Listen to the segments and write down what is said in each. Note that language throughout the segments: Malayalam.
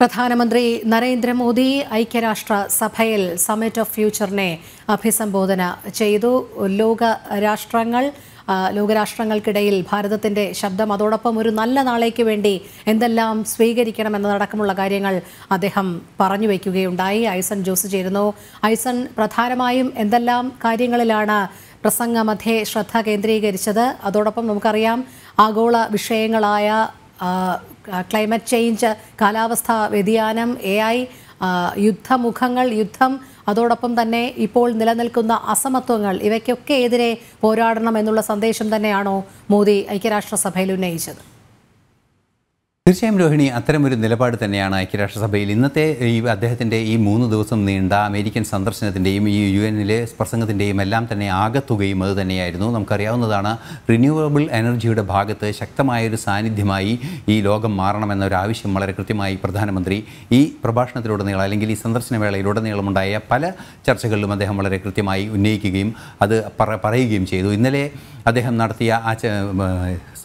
പ്രധാനമന്ത്രി നരേന്ദ്രമോദി ഐക്യരാഷ്ട്ര സഭയിൽ സമിറ്റ് ഓഫ് ഫ്യൂച്ചറിനെ അഭിസംബോധന ചെയ്തു ലോക രാഷ്ട്രങ്ങൾ ലോകരാഷ്ട്രങ്ങൾക്കിടയിൽ ഭാരതത്തിന്റെ ശബ്ദം അതോടൊപ്പം ഒരു നല്ല നാളേക്ക് വേണ്ടി എന്തെല്ലാം സ്വീകരിക്കണം എന്നതടക്കമുള്ള കാര്യങ്ങൾ അദ്ദേഹം പറഞ്ഞു വയ്ക്കുകയുണ്ടായി ഐസൺ ജോസ് ചേരുന്നു ഐസൺ പ്രധാനമായും എന്തെല്ലാം കാര്യങ്ങളിലാണ് പ്രസംഗ മധ്യേ ശ്രദ്ധ കേന്ദ്രീകരിച്ചത് അതോടൊപ്പം നമുക്കറിയാം ആഗോള വിഷയങ്ങളായ ക്ലൈമറ്റ് ചേഞ്ച് കാലാവസ്ഥ വ്യതിയാനം എ ഐ യുദ്ധമുഖങ്ങൾ യുദ്ധം അതോടൊപ്പം തന്നെ ഇപ്പോൾ നിലനിൽക്കുന്ന അസമത്വങ്ങൾ ഇവയ്ക്കൊക്കെ എതിരെ പോരാടണം എന്നുള്ള സന്ദേശം തന്നെയാണോ മോദി ഐക്യരാഷ്ട്രസഭയിൽ ഉന്നയിച്ചത് തീർച്ചയായും രോഹിണി അത്തരമൊരു നിലപാട് തന്നെയാണ് ഐക്യരാഷ്ട്രസഭയിൽ ഇന്നത്തെ ഈ അദ്ദേഹത്തിൻ്റെ ഈ മൂന്ന് ദിവസം നീണ്ട അമേരിക്കൻ സന്ദർശനത്തിൻ്റെയും ഈ യു എനിലെ പ്രസംഗത്തിൻ്റെയും എല്ലാം തന്നെ ആകത്തുകയും അത് തന്നെയായിരുന്നു നമുക്കറിയാവുന്നതാണ് റിന്യൂവബിൾ എനർജിയുടെ ഭാഗത്ത് ശക്തമായൊരു സാന്നിധ്യമായി ഈ ലോകം മാറണമെന്നൊരാവശ്യം വളരെ കൃത്യമായി പ്രധാനമന്ത്രി ഈ പ്രഭാഷണത്തിലുടനീളം അല്ലെങ്കിൽ ഈ സന്ദർശനവേളയിലുടനീളമുണ്ടായ പല ചർച്ചകളിലും അദ്ദേഹം വളരെ കൃത്യമായി ഉന്നയിക്കുകയും അത് പറയുകയും ചെയ്തു ഇന്നലെ അദ്ദേഹം നടത്തിയ ആ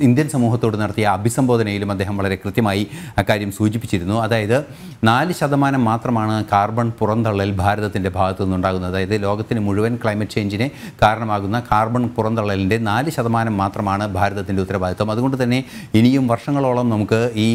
ഇന്ത്യൻ സമൂഹത്തോട് നടത്തിയ അഭിസംബോധനയിലും അദ്ദേഹം വളരെ കൃത്യമായി അക്കാര്യം സൂചിപ്പിച്ചിരുന്നു അതായത് നാല് ശതമാനം മാത്രമാണ് കാർബൺ പുറന്തള്ളൽ ഭാരതത്തിൻ്റെ ഭാഗത്തു നിന്നുണ്ടാകുന്നത് അതായത് ലോകത്തിന് മുഴുവൻ ക്ലൈമറ്റ് ചേഞ്ചിനെ കാരണമാകുന്ന കാർബൺ പുറന്തള്ളലിൻ്റെ നാല് ശതമാനം മാത്രമാണ് ഭാരതത്തിൻ്റെ ഉത്തരവാദിത്വം അതുകൊണ്ട് തന്നെ ഇനിയും വർഷങ്ങളോളം നമുക്ക് ഈ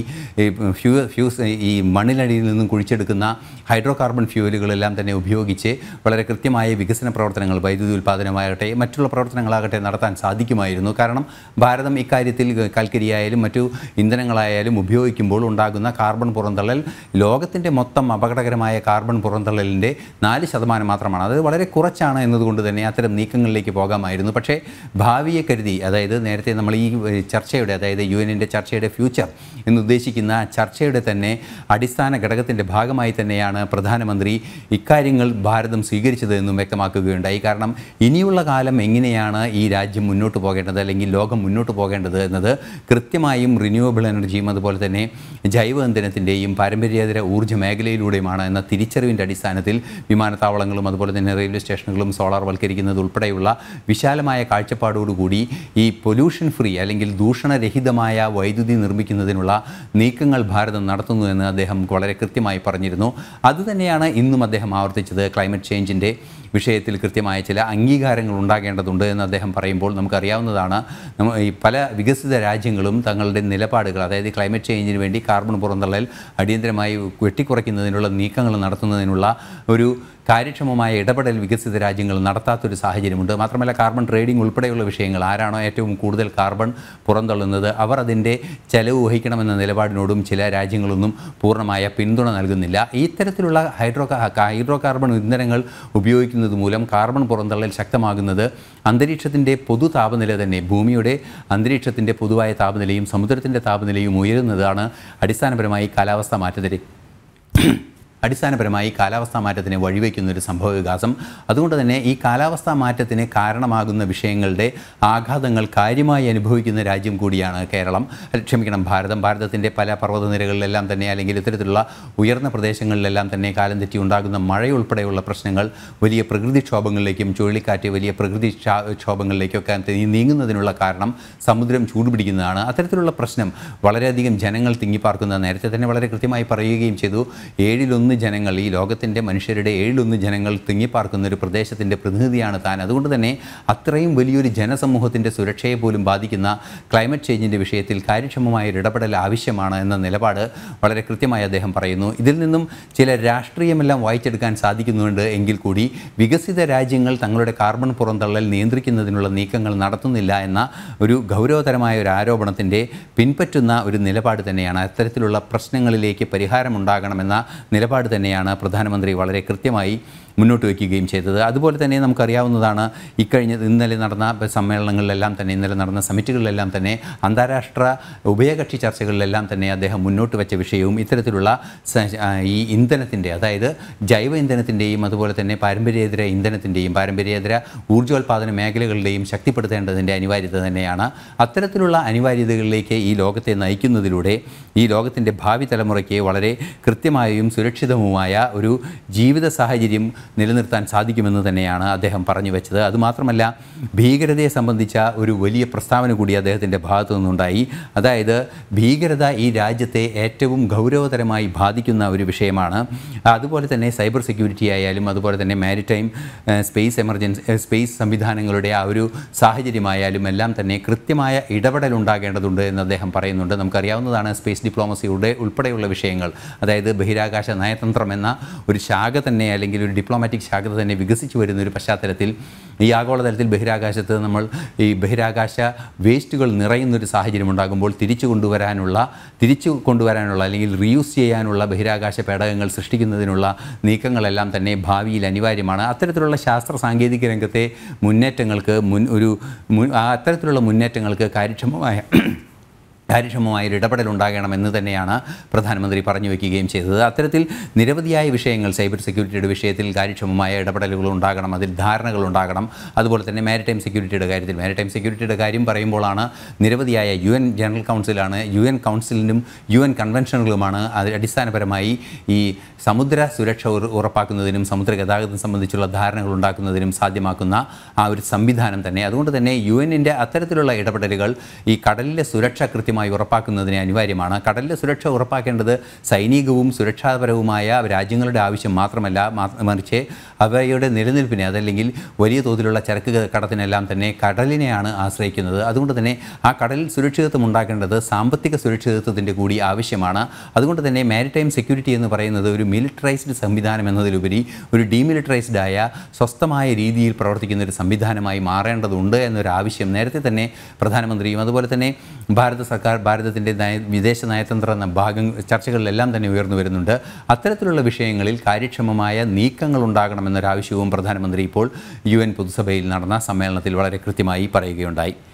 ഫ്യൂ ഫ്യൂസ് ഈ മണ്ണിലടിയിൽ നിന്നും കുഴിച്ചെടുക്കുന്ന ഹൈഡ്രോ കാർബൺ ഫ്യൂവലുകളെല്ലാം തന്നെ ഉപയോഗിച്ച് വളരെ കൃത്യമായ വികസന പ്രവർത്തനങ്ങൾ വൈദ്യുതി ഉൽപ്പാദനമാകട്ടെ മറ്റുള്ള പ്രവർത്തനങ്ങളാകട്ടെ നടത്താൻ സാധിക്കുമായിരുന്നു കാരണം ഭാരതം ഇക്കാര്യം കാര്യത്തിൽ കൽക്കരിയായാലും മറ്റു ഇന്ധനങ്ങളായാലും ഉപയോഗിക്കുമ്പോൾ ഉണ്ടാകുന്ന കാർബൺ പുറന്തള്ളൽ ലോകത്തിൻ്റെ മൊത്തം അപകടകരമായ കാർബൺ പുറന്തള്ളലിൻ്റെ നാല് ശതമാനം മാത്രമാണ് അത് വളരെ കുറച്ചാണ് എന്നതുകൊണ്ട് തന്നെ അത്തരം നീക്കങ്ങളിലേക്ക് പോകാമായിരുന്നു പക്ഷേ ഭാവിയെ കരുതി അതായത് നേരത്തെ നമ്മൾ ഈ ചർച്ചയുടെ അതായത് യു എൻ്റെ ചർച്ചയുടെ ഫ്യൂച്ചർ എന്നുദ്ദേശിക്കുന്ന ചർച്ചയുടെ തന്നെ അടിസ്ഥാന ഘടകത്തിൻ്റെ ഭാഗമായി തന്നെയാണ് പ്രധാനമന്ത്രി ഇക്കാര്യങ്ങൾ ഭാരതം സ്വീകരിച്ചത് എന്നും വ്യക്തമാക്കുകയുണ്ടായി കാരണം ഇനിയുള്ള കാലം എങ്ങനെയാണ് ഈ രാജ്യം മുന്നോട്ട് പോകേണ്ടത് അല്ലെങ്കിൽ ലോകം മുന്നോട്ട് പോകേണ്ടത് ചെയ്യുന്നത് എന്നത് കൃത്യമായും റിന്യൂവബിൾ എനർജിയും അതുപോലെ തന്നെ ജൈവ ഇന്ധനത്തിൻ്റെയും പാരമ്പര്യേതര ഊർജ്ജ മേഖലയിലൂടെയുമാണ് എന്ന തിരിച്ചറിവിൻ്റെ അടിസ്ഥാനത്തിൽ വിമാനത്താവളങ്ങളും അതുപോലെ തന്നെ റെയിൽവേ സ്റ്റേഷനുകളും സോളാർ വൽക്കരിക്കുന്നത് ഉൾപ്പെടെയുള്ള വിശാലമായ കാഴ്ചപ്പാടോടുകൂടി ഈ പൊല്യൂഷൻ ഫ്രീ അല്ലെങ്കിൽ ദൂഷണരഹിതമായ വൈദ്യുതി നിർമ്മിക്കുന്നതിനുള്ള നീക്കങ്ങൾ ഭാരതം നടത്തുന്നു എന്ന് അദ്ദേഹം വളരെ കൃത്യമായി പറഞ്ഞിരുന്നു അതുതന്നെയാണ് ഇന്നും അദ്ദേഹം ആവർത്തിച്ചത് ക്ലൈമറ്റ് ചേഞ്ചിൻ്റെ വിഷയത്തിൽ കൃത്യമായ ചില അംഗീകാരങ്ങൾ ഉണ്ടാകേണ്ടതുണ്ട് എന്ന് അദ്ദേഹം പറയുമ്പോൾ നമുക്കറിയാവുന്നതാണ് ഈ പല വിക വികസിത രാജ്യങ്ങളും തങ്ങളുടെ നിലപാടുകൾ അതായത് ക്ലൈമറ്റ് ചേഞ്ചിന് വേണ്ടി കാർബൺ പുറന്തള്ളൽ അടിയന്തരമായി വെട്ടിക്കുറയ്ക്കുന്നതിനുള്ള നീക്കങ്ങൾ നടത്തുന്നതിനുള്ള ഒരു കാര്യക്ഷമമായ ഇടപെടൽ വികസിത രാജ്യങ്ങൾ നടത്താത്തൊരു സാഹചര്യമുണ്ട് മാത്രമല്ല കാർബൺ ട്രേഡിംഗ് ഉൾപ്പെടെയുള്ള വിഷയങ്ങൾ ആരാണോ ഏറ്റവും കൂടുതൽ കാർബൺ പുറന്തള്ളുന്നത് അവർ അതിൻ്റെ ചെലവ് വഹിക്കണമെന്ന നിലപാടിനോടും ചില രാജ്യങ്ങളൊന്നും പൂർണ്ണമായ പിന്തുണ നൽകുന്നില്ല ഇത്തരത്തിലുള്ള ഹൈഡ്രോ ഹൈഡ്രോ കാർബൺ ഇന്ധനങ്ങൾ ഉപയോഗിക്കുന്നത് മൂലം കാർബൺ പുറന്തള്ളൽ ശക്തമാകുന്നത് അന്തരീക്ഷത്തിൻ്റെ പൊതു താപനില തന്നെ ഭൂമിയുടെ അന്തരീക്ഷത്തിൻ്റെ പൊതുവായ താപനിലയും സമുദ്രത്തിൻ്റെ താപനിലയും ഉയരുന്നതാണ് അടിസ്ഥാനപരമായി കാലാവസ്ഥ മാറ്റത്തിൽ അടിസ്ഥാനപരമായി കാലാവസ്ഥാ മാറ്റത്തിന് വഴിവെക്കുന്നൊരു സംഭവ വികാസം അതുകൊണ്ട് തന്നെ ഈ കാലാവസ്ഥാ മാറ്റത്തിന് കാരണമാകുന്ന വിഷയങ്ങളുടെ ആഘാതങ്ങൾ കാര്യമായി അനുഭവിക്കുന്ന രാജ്യം കൂടിയാണ് കേരളം ക്ഷമിക്കണം ഭാരതം ഭാരതത്തിൻ്റെ പല നിരകളിലെല്ലാം തന്നെ അല്ലെങ്കിൽ ഇത്തരത്തിലുള്ള ഉയർന്ന പ്രദേശങ്ങളിലെല്ലാം തന്നെ കാലം തെറ്റി ഉണ്ടാകുന്ന മഴയുൾപ്പെടെയുള്ള പ്രശ്നങ്ങൾ വലിയ പ്രകൃതിക്ഷോഭങ്ങളിലേക്കും ചുഴലിക്കാറ്റ് വലിയ പ്രകൃതി ക്ഷോഭങ്ങളിലേക്കൊക്കെ നീങ്ങുന്നതിനുള്ള കാരണം സമുദ്രം ചൂടുപിടിക്കുന്നതാണ് അത്തരത്തിലുള്ള പ്രശ്നം വളരെയധികം ജനങ്ങൾ തിങ്ങിപ്പാർക്കുന്ന നേരത്തെ തന്നെ വളരെ കൃത്യമായി പറയുകയും ചെയ്തു ഏഴിലൊന്ന് ഏഴിലൊന്ന് ജനങ്ങൾ ഈ ലോകത്തിൻ്റെ മനുഷ്യരുടെ ഏഴിലൊന്ന് ജനങ്ങൾ തിങ്ങിപ്പാർക്കുന്ന ഒരു പ്രദേശത്തിൻ്റെ പ്രതിനിധിയാണ് താൻ അതുകൊണ്ട് തന്നെ അത്രയും വലിയൊരു ജനസമൂഹത്തിൻ്റെ സുരക്ഷയെ പോലും ബാധിക്കുന്ന ക്ലൈമറ്റ് ചേഞ്ചിൻ്റെ വിഷയത്തിൽ കാര്യക്ഷമമായ ഒരു ഇടപെടൽ ആവശ്യമാണ് എന്ന നിലപാട് വളരെ കൃത്യമായി അദ്ദേഹം പറയുന്നു ഇതിൽ നിന്നും ചില രാഷ്ട്രീയമെല്ലാം വായിച്ചെടുക്കാൻ സാധിക്കുന്നുണ്ട് എങ്കിൽ കൂടി വികസിത രാജ്യങ്ങൾ തങ്ങളുടെ കാർബൺ പുറന്തള്ളൽ നിയന്ത്രിക്കുന്നതിനുള്ള നീക്കങ്ങൾ നടത്തുന്നില്ല എന്ന ഒരു ഗൗരവതരമായ ഒരു ആരോപണത്തിൻ്റെ പിൻപറ്റുന്ന ഒരു നിലപാട് തന്നെയാണ് അത്തരത്തിലുള്ള പ്രശ്നങ്ങളിലേക്ക് പരിഹാരമുണ്ടാകണമെന്ന നിലപാട് നിലപാട് തന്നെയാണ് പ്രധാനമന്ത്രി വളരെ കൃത്യമായി മുന്നോട്ട് വയ്ക്കുകയും ചെയ്തത് അതുപോലെ തന്നെ നമുക്കറിയാവുന്നതാണ് ഇക്കഴിഞ്ഞ ഇന്നലെ നടന്ന സമ്മേളനങ്ങളിലെല്ലാം തന്നെ ഇന്നലെ നടന്ന സമിറ്റുകളിലെല്ലാം തന്നെ അന്താരാഷ്ട്ര ഉഭയകക്ഷി ചർച്ചകളിലെല്ലാം തന്നെ അദ്ദേഹം മുന്നോട്ട് വെച്ച വിഷയവും ഇത്തരത്തിലുള്ള ഈ ഇന്ധനത്തിൻ്റെ അതായത് ജൈവ ഇന്ധനത്തിൻ്റെയും അതുപോലെ തന്നെ പാരമ്പര്യേതര ഇന്ധനത്തിൻ്റെയും പാരമ്പര്യേതര ഊർജ്ജോൽപാദന മേഖലകളുടെയും ശക്തിപ്പെടുത്തേണ്ടതിൻ്റെ അനിവാര്യത തന്നെയാണ് അത്തരത്തിലുള്ള അനിവാര്യതകളിലേക്ക് ഈ ലോകത്തെ നയിക്കുന്നതിലൂടെ ഈ ലോകത്തിൻ്റെ ഭാവി തലമുറയ്ക്ക് വളരെ കൃത്യമായും സുരക്ഷിതവുമായ ഒരു ജീവിത സാഹചര്യം നിലനിർത്താൻ സാധിക്കുമെന്ന് തന്നെയാണ് അദ്ദേഹം പറഞ്ഞു വെച്ചത് അതുമാത്രമല്ല ഭീകരതയെ സംബന്ധിച്ച ഒരു വലിയ പ്രസ്താവന കൂടി അദ്ദേഹത്തിൻ്റെ ഭാഗത്തു നിന്നുണ്ടായി അതായത് ഭീകരത ഈ രാജ്യത്തെ ഏറ്റവും ഗൗരവതരമായി ബാധിക്കുന്ന ഒരു വിഷയമാണ് അതുപോലെ തന്നെ സൈബർ സെക്യൂരിറ്റി ആയാലും അതുപോലെ തന്നെ മാരിടൈം സ്പേസ് എമർജൻസി സ്പേസ് സംവിധാനങ്ങളുടെ ആ ഒരു സാഹചര്യമായാലും എല്ലാം തന്നെ കൃത്യമായ ഇടപെടൽ ഉണ്ടാകേണ്ടതുണ്ട് എന്ന് അദ്ദേഹം പറയുന്നുണ്ട് നമുക്കറിയാവുന്നതാണ് സ്പേസ് ഡിപ്ലോമസിയുടെ ഉൾപ്പെടെയുള്ള വിഷയങ്ങൾ അതായത് ബഹിരാകാശ നയതന്ത്രം എന്ന ഒരു ശാഖ തന്നെ അല്ലെങ്കിൽ ഒരു ഡിപ്ലോമാറ്റിക് ശാഖ തന്നെ വികസിച്ചു വരുന്ന ഒരു പശ്ചാത്തലത്തിൽ ഈ ആഗോളതലത്തിൽ ബഹിരാകാശത്ത് നമ്മൾ ഈ ബഹിരാകാശ വേസ്റ്റുകൾ നിറയുന്നൊരു സാഹചര്യം ഉണ്ടാകുമ്പോൾ തിരിച്ചു കൊണ്ടുവരാനുള്ള തിരിച്ചു കൊണ്ടുവരാനുള്ള അല്ലെങ്കിൽ റീയൂസ് ചെയ്യാനുള്ള ബഹിരാകാശ പേടകങ്ങൾ സൃഷ്ടിക്കുന്നതിനുള്ള നീക്കങ്ങളെല്ലാം തന്നെ ഭാവിയിൽ അനിവാര്യമാണ് അത്തരത്തിലുള്ള ശാസ്ത്ര സാങ്കേതിക രംഗത്തെ മുന്നേറ്റങ്ങൾക്ക് മുൻ ഒരു അത്തരത്തിലുള്ള മുന്നേറ്റങ്ങൾക്ക് കാര്യക്ഷമമായ ഒരു ഇടപെടൽ ഉണ്ടാകണമെന്ന് തന്നെയാണ് പ്രധാനമന്ത്രി പറഞ്ഞു വയ്ക്കുകയും ചെയ്തത് അത്തരത്തിൽ നിരവധിയായ വിഷയങ്ങൾ സൈബർ സെക്യൂരിറ്റിയുടെ വിഷയത്തിൽ കാര്യക്ഷമമായ ഇടപെടലുകൾ ഉണ്ടാകണം അതിൽ ധാരണകൾ ഉണ്ടാകണം അതുപോലെ തന്നെ മാരിടൈം സെക്യൂരിറ്റിയുടെ കാര്യത്തിൽ മാരിടൈം സെക്യൂരിറ്റിയുടെ കാര്യം പറയുമ്പോഴാണ് നിരവധിയായ യു എൻ ജനറൽ കൗൺസിലാണ് യു എൻ കൗൺസിലിനും യു എൻ കൺവെൻഷനുകളുമാണ് അത് അടിസ്ഥാനപരമായി ഈ സമുദ്ര സുരക്ഷ ഉറപ്പാക്കുന്നതിനും സമുദ്ര ഗതാഗതം സംബന്ധിച്ചുള്ള ധാരണകൾ ഉണ്ടാക്കുന്നതിനും സാധ്യമാക്കുന്ന ആ ഒരു സംവിധാനം തന്നെ അതുകൊണ്ട് തന്നെ യു എന്നിൻ്റെ അത്തരത്തിലുള്ള ഇടപെടലുകൾ ഈ കടലിലെ സുരക്ഷ കൃത്യമായി സുരക്ഷിതമായി ഉറപ്പാക്കുന്നതിന് അനിവാര്യമാണ് കടലിലെ സുരക്ഷ ഉറപ്പാക്കേണ്ടത് സൈനികവും സുരക്ഷാപരവുമായ രാജ്യങ്ങളുടെ ആവശ്യം മാത്രമല്ല മറിച്ച് അവയുടെ നിലനിൽപ്പിനെ അതല്ലെങ്കിൽ വലിയ തോതിലുള്ള ചരക്ക് കടത്തിനെല്ലാം തന്നെ കടലിനെയാണ് ആശ്രയിക്കുന്നത് അതുകൊണ്ട് തന്നെ ആ കടലിൽ സുരക്ഷിതത്വം ഉണ്ടാക്കേണ്ടത് സാമ്പത്തിക സുരക്ഷിതത്വത്തിൻ്റെ കൂടി ആവശ്യമാണ് അതുകൊണ്ട് തന്നെ മാരിടൈം സെക്യൂരിറ്റി എന്ന് പറയുന്നത് ഒരു മിലിറ്ററൈസ്ഡ് സംവിധാനം എന്നതിലുപരി ഒരു ഡീമിലിറ്ററൈസ്ഡ് ആയ സ്വസ്ഥമായ രീതിയിൽ പ്രവർത്തിക്കുന്ന ഒരു സംവിധാനമായി മാറേണ്ടതുണ്ട് എന്നൊരു ആവശ്യം നേരത്തെ തന്നെ പ്രധാനമന്ത്രിയും അതുപോലെ തന്നെ ഭാരത സർക്കാർ ഭാരതത്തിൻ്റെ നയ വിദേശ നയതന്ത്ര ഭാഗം ചർച്ചകളിലെല്ലാം തന്നെ ഉയർന്നു വരുന്നുണ്ട് അത്തരത്തിലുള്ള വിഷയങ്ങളിൽ കാര്യക്ഷമമായ നീക്കങ്ങൾ ഉണ്ടാകണമെന്നൊരാവശ്യവും പ്രധാനമന്ത്രി ഇപ്പോൾ യു എൻ പൊതുസഭയിൽ നടന്ന സമ്മേളനത്തിൽ വളരെ കൃത്യമായി പറയുകയുണ്ടായി